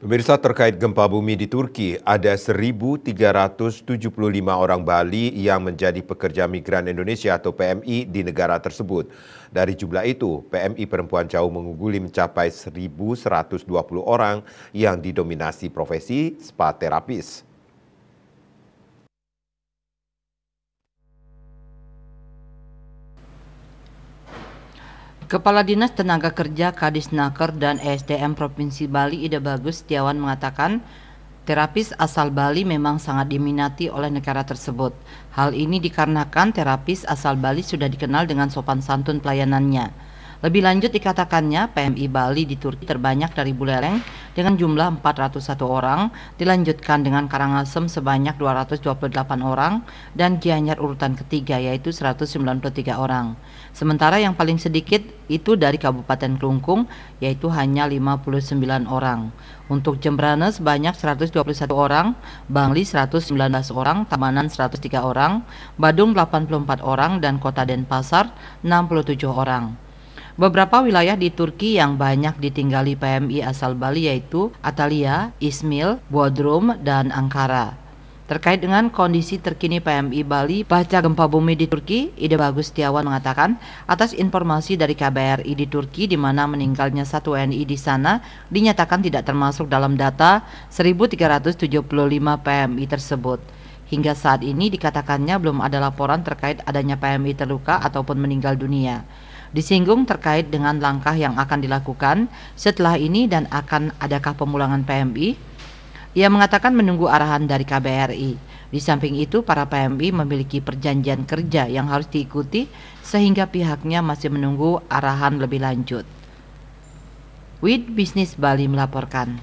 Pemirsa terkait gempa bumi di Turki, ada 1.375 orang Bali yang menjadi pekerja migran Indonesia atau PMI di negara tersebut. Dari jumlah itu, PMI perempuan jauh mengungguli mencapai 1.120 orang yang didominasi profesi spa terapis. Kepala Dinas Tenaga Kerja Kadis Naker dan ESDM Provinsi Bali Ida Bagus Setiawan mengatakan terapis asal Bali memang sangat diminati oleh negara tersebut. Hal ini dikarenakan terapis asal Bali sudah dikenal dengan sopan santun pelayanannya. Lebih lanjut dikatakannya PMI Bali di Turki terbanyak dari Buleleng dengan jumlah 401 orang, dilanjutkan dengan Karangasem sebanyak 228 orang, dan Gianyar urutan ketiga yaitu 193 orang. Sementara yang paling sedikit itu dari Kabupaten Klungkung yaitu hanya 59 orang. Untuk Jembrana sebanyak 121 orang, Bangli 119 orang, Tamanan 103 orang, Badung 84 orang, dan Kota Denpasar 67 orang. Beberapa wilayah di Turki yang banyak ditinggali PMI asal Bali yaitu Atalia, Ismil, Bodrum, dan Ankara. Terkait dengan kondisi terkini PMI Bali pasca gempa bumi di Turki, Ide Bagus Setiawan mengatakan, atas informasi dari KBRI di Turki di mana meninggalnya satu WNI di sana dinyatakan tidak termasuk dalam data 1375 PMI tersebut. Hingga saat ini dikatakannya belum ada laporan terkait adanya PMI terluka ataupun meninggal dunia disinggung terkait dengan langkah yang akan dilakukan setelah ini dan akan adakah pemulangan PMI. Ia mengatakan menunggu arahan dari KBRI. Di samping itu, para PMI memiliki perjanjian kerja yang harus diikuti sehingga pihaknya masih menunggu arahan lebih lanjut. With Business Bali melaporkan.